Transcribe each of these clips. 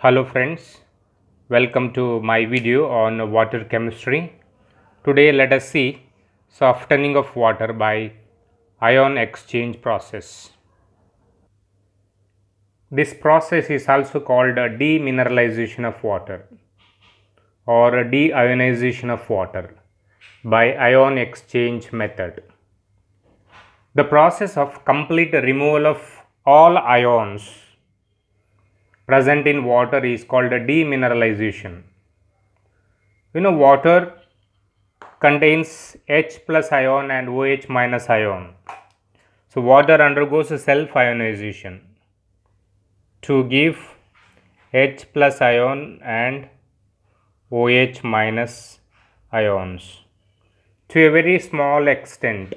Hello friends, welcome to my video on water chemistry. Today let us see softening of water by ion exchange process. This process is also called demineralization of water or deionization of water by ion exchange method. The process of complete removal of all ions present in water is called demineralization. You know water contains H plus ion and OH minus ion. So water undergoes self ionization to give H plus ion and OH minus ions to a very small extent.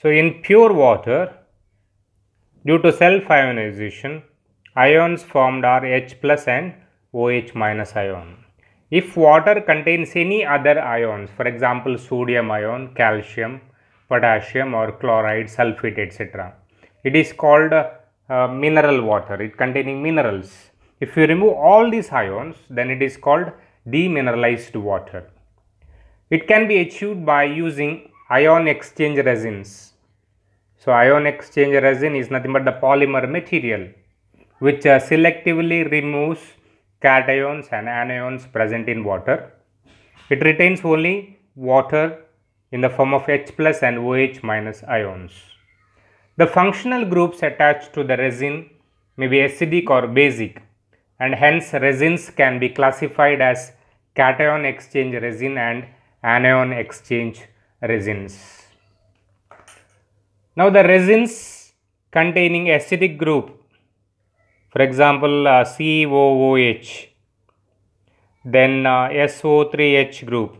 So in pure water due to self ionization ions formed are H plus and OH minus ion. If water contains any other ions, for example sodium ion, calcium, potassium or chloride, sulfate etc. It is called uh, mineral water, it containing minerals. If you remove all these ions, then it is called demineralized water. It can be achieved by using ion exchange resins. So ion exchange resin is nothing but the polymer material which uh, selectively removes cations and anions present in water. It retains only water in the form of H plus and OH minus ions. The functional groups attached to the resin may be acidic or basic and hence resins can be classified as cation exchange resin and anion exchange resins. Now the resins containing acidic group for example uh, COOH then uh, SO3H group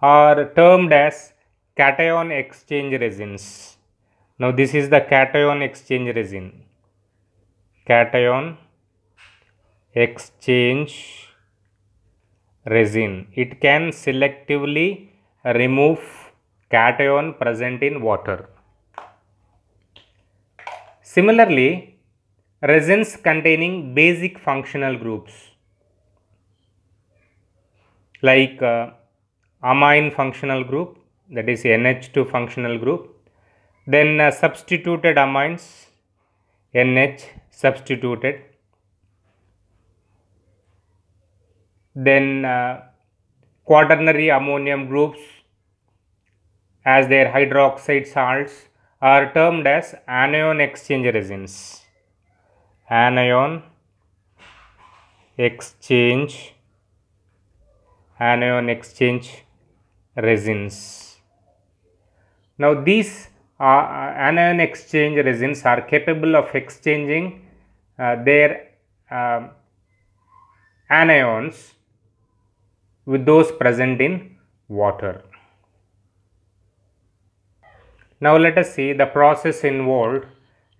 are termed as cation exchange resins. Now this is the cation exchange resin. Cation exchange resin. It can selectively remove cation present in water. Similarly, resins containing basic functional groups like uh, amine functional group that is NH2 functional group then uh, substituted amines NH substituted then uh, quaternary ammonium groups as their hydroxide salts are termed as anion exchange resins anion exchange anion exchange resins. Now these uh, anion exchange resins are capable of exchanging uh, their uh, anions with those present in water. Now let us see the process involved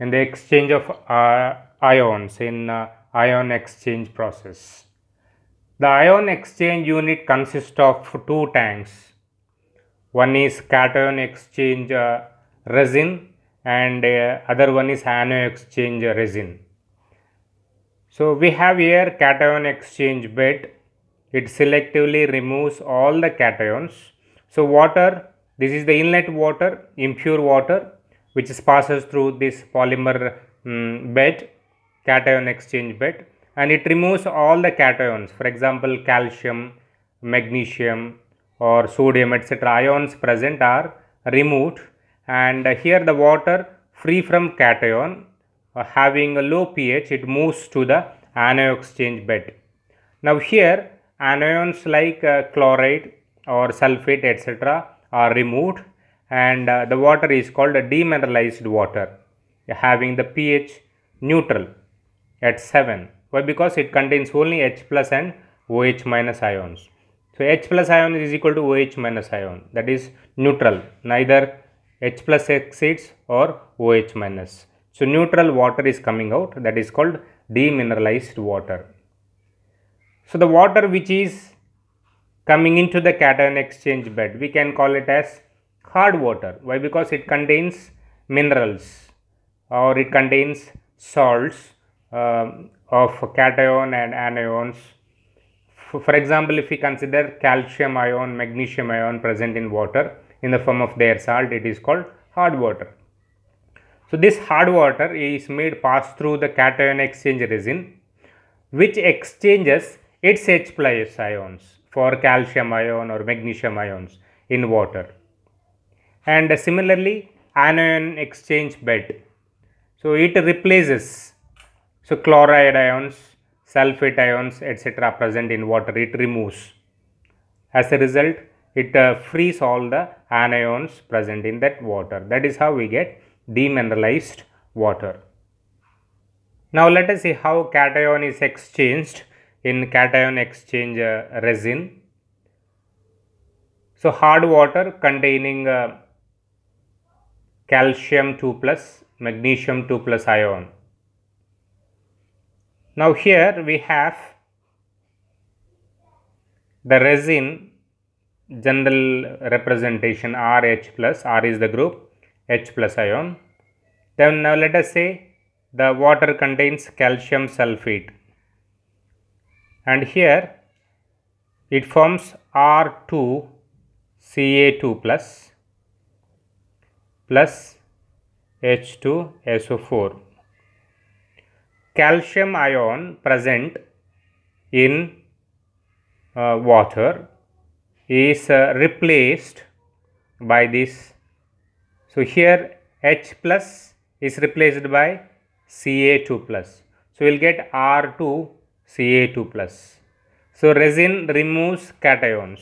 in the exchange of uh, ions in uh, ion exchange process. The ion exchange unit consists of two tanks. One is cation exchange uh, resin and uh, other one is anion exchange resin. So we have here cation exchange bed. It selectively removes all the cations. So water, this is the inlet water, impure water which passes through this polymer um, bed cation exchange bed and it removes all the cations for example calcium magnesium or sodium etc ions present are removed and here the water free from cation uh, having a low pH it moves to the anion exchange bed now here anions like uh, chloride or sulfate etc are removed and uh, the water is called a demineralized water having the pH neutral at 7. Why? Because it contains only H plus and OH minus ions. So H plus ion is equal to OH minus ion that is neutral neither H plus exits or OH minus. So neutral water is coming out that is called demineralized water. So the water which is coming into the cation exchange bed we can call it as hard water. Why? Because it contains minerals or it contains salts um, of cation and anions. For example, if we consider calcium ion, magnesium ion present in water in the form of their salt, it is called hard water. So this hard water is made pass through the cation exchange resin which exchanges its H plus ions for calcium ion or magnesium ions in water. And similarly anion exchange bed. So it replaces so chloride ions, sulfate ions etc. present in water it removes. As a result it uh, frees all the anions present in that water. That is how we get demineralized water. Now let us see how cation is exchanged in cation exchange uh, resin. So hard water containing uh, calcium 2 plus magnesium 2 plus ion now here we have the resin general representation RH plus, R is the group, H plus ion. Then now let us say the water contains calcium sulfate and here it forms R2 Ca2 plus plus H2SO4 calcium ion present in uh, water is uh, replaced by this. So, here H plus is replaced by Ca2 plus. So, we will get R2 Ca2 plus. So, resin removes cations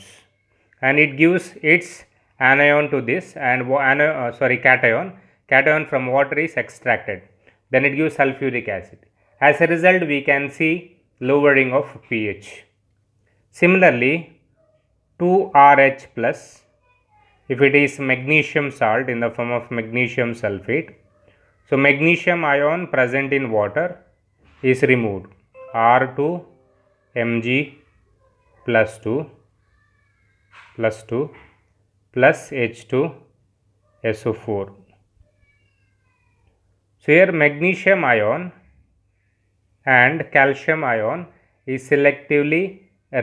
and it gives its anion to this and uh, sorry cation. Cation from water is extracted. Then it gives sulfuric acid. As a result, we can see lowering of pH. Similarly, 2RH plus, if it is magnesium salt in the form of magnesium sulfate, so magnesium ion present in water is removed R2 Mg plus 2 plus 2 plus H2 SO4. So here magnesium ion and calcium ion is selectively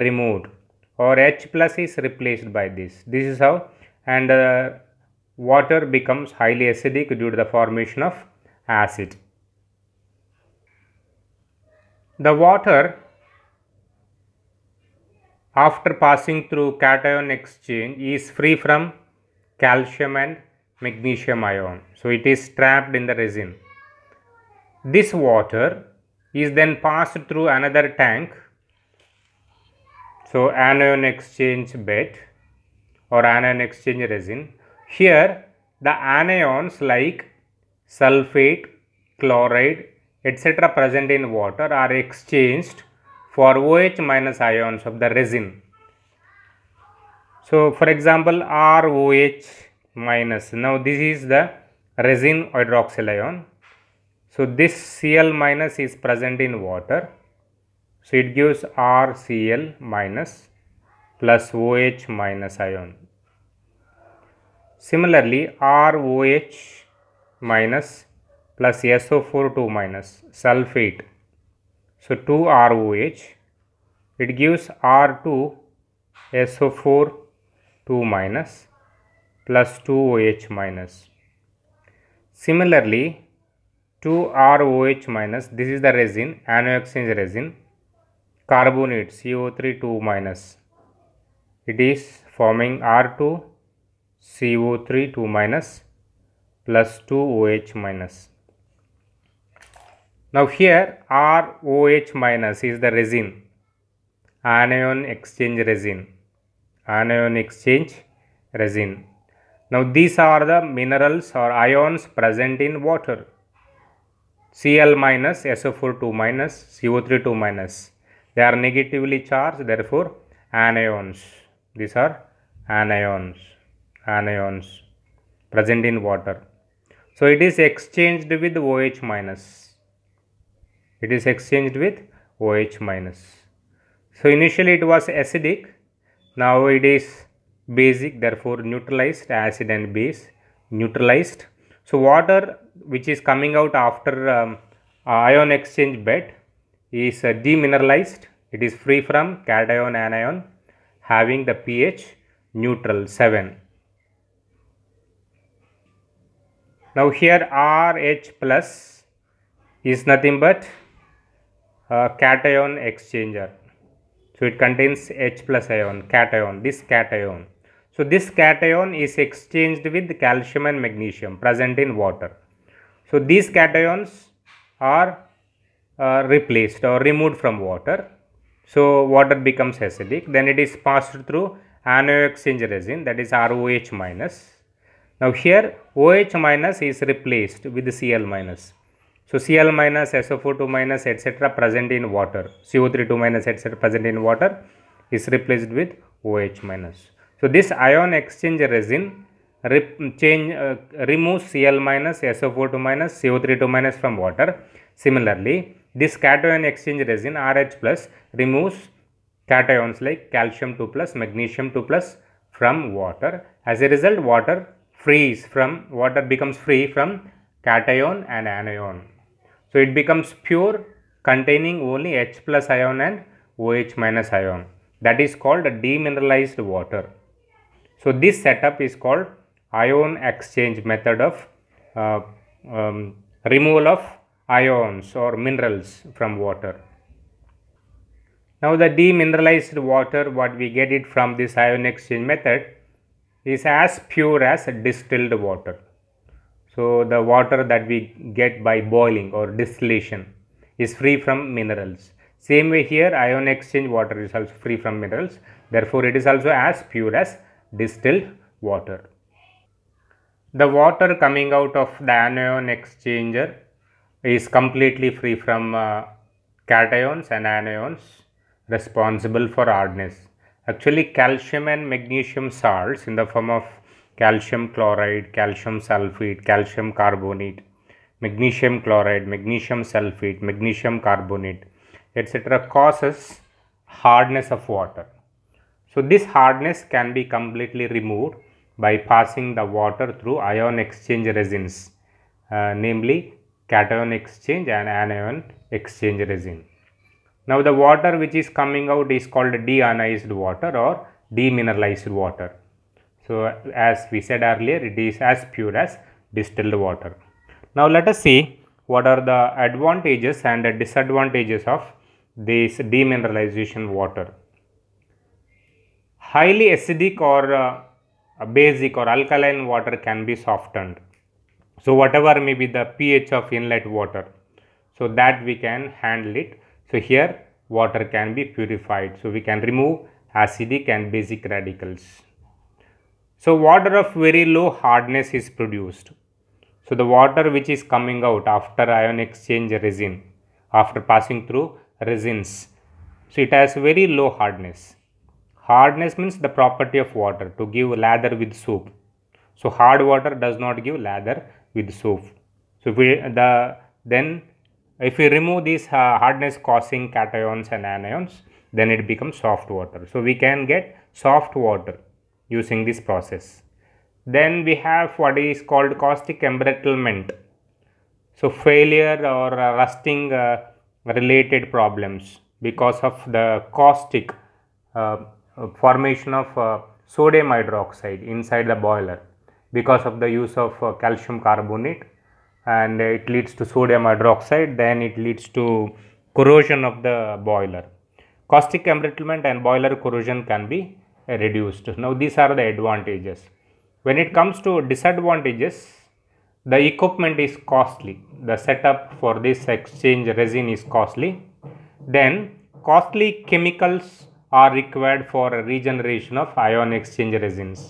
removed or H plus is replaced by this. This is how and uh, water becomes highly acidic due to the formation of acid. The water after passing through cation exchange is free from calcium and magnesium ion. So it is trapped in the resin. This water is then passed through another tank so anion exchange bed or anion exchange resin here the anions like sulfate chloride etc present in water are exchanged for OH minus ions of the resin. So, for example, ROH minus. Now, this is the resin hydroxyl ion. So this Cl minus is present in water. So it gives RCl minus plus OH minus ion. Similarly, ROH minus plus SO4 2 minus sulfate. So 2 ROH, it gives R2 SO4 2 minus plus 2 OH minus. Similarly, 2ROH minus this is the resin anion exchange resin carbonate CO3 2 minus it is forming R2 CO3 2 minus plus 2 OH minus now here ROH minus is the resin anion exchange resin anion exchange resin now these are the minerals or ions present in water Cl minus, SO4 2 minus, CO3 2 minus. They are negatively charged, therefore anions. These are anions, anions present in water. So it is exchanged with OH minus. It is exchanged with OH minus. So initially it was acidic. Now it is basic, therefore neutralized, acid and base neutralized. So water which is coming out after um, uh, ion exchange bed is uh, demineralized. It is free from cation anion having the pH neutral 7. Now here RH plus is nothing but a uh, cation exchanger. So it contains H plus ion, cation, this cation. So this cation is exchanged with calcium and magnesium present in water. So, these cations are uh, replaced or removed from water. So, water becomes acidic. Then it is passed through anion exchange resin that is ROH minus. Now, here OH minus is replaced with Cl minus. So, Cl minus, SO42 minus etc. present in water, co 2 minus etc. present in water is replaced with OH minus. So, this ion exchange resin change uh, remove Cl minus SO4 2 minus CO3 minus from water. Similarly, this cation exchange resin RH plus removes cations like calcium 2 plus, magnesium 2 plus from water. As a result, water frees from water becomes free from cation and anion. So it becomes pure containing only H plus ion and OH minus ion. That is called demineralized water. So this setup is called ion exchange method of uh, um, removal of ions or minerals from water. Now the demineralized water what we get it from this ion exchange method is as pure as distilled water. So the water that we get by boiling or distillation is free from minerals. Same way here ion exchange water is also free from minerals. Therefore it is also as pure as distilled water the water coming out of the anion exchanger is completely free from uh, cations and anions responsible for hardness. Actually, calcium and magnesium salts in the form of calcium chloride, calcium sulfate, calcium carbonate, magnesium chloride, magnesium sulfate, magnesium carbonate, etc. causes hardness of water. So, this hardness can be completely removed by passing the water through ion exchange resins uh, namely cation exchange and anion exchange resin. Now the water which is coming out is called deionized water or demineralized water. So as we said earlier it is as pure as distilled water. Now let us see what are the advantages and the disadvantages of this demineralization water. Highly acidic or uh, basic or alkaline water can be softened. So whatever may be the pH of inlet water, so that we can handle it. So here water can be purified. So we can remove acidic and basic radicals. So water of very low hardness is produced. So the water which is coming out after ion exchange resin, after passing through resins, so it has very low hardness hardness means the property of water to give lather with soap so hard water does not give lather with soap so if we the then if we remove these uh, hardness causing cations and anions then it becomes soft water so we can get soft water using this process then we have what is called caustic embrittlement so failure or uh, rusting uh, related problems because of the caustic uh, uh, formation of uh, sodium hydroxide inside the boiler because of the use of uh, calcium carbonate and it leads to sodium hydroxide then it leads to corrosion of the boiler. Caustic embrittlement and boiler corrosion can be reduced. Now these are the advantages. When it comes to disadvantages, the equipment is costly. The setup for this exchange resin is costly. Then costly chemicals are required for regeneration of ion exchange resins.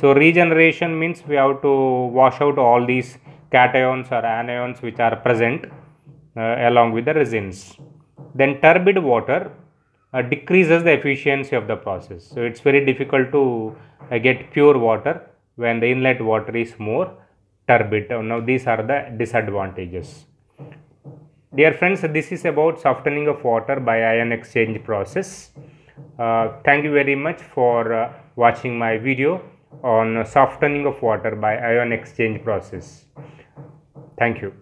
So regeneration means we have to wash out all these cations or anions which are present uh, along with the resins. Then turbid water uh, decreases the efficiency of the process. So it's very difficult to uh, get pure water when the inlet water is more turbid. Uh, now these are the disadvantages. Dear friends, this is about softening of water by ion exchange process. Uh, thank you very much for uh, watching my video on softening of water by ion exchange process. Thank you.